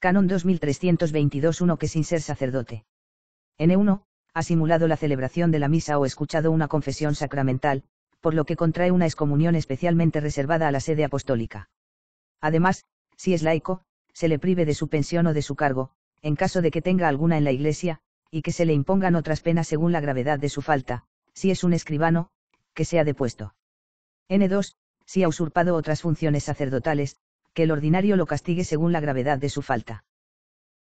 Canon 2322-1 que sin ser sacerdote. N1, ha simulado la celebración de la misa o escuchado una confesión sacramental, por lo que contrae una excomunión especialmente reservada a la sede apostólica. Además, si es laico, se le prive de su pensión o de su cargo, en caso de que tenga alguna en la Iglesia, y que se le impongan otras penas según la gravedad de su falta, si es un escribano, que sea depuesto. N2, si ha usurpado otras funciones sacerdotales, que el ordinario lo castigue según la gravedad de su falta.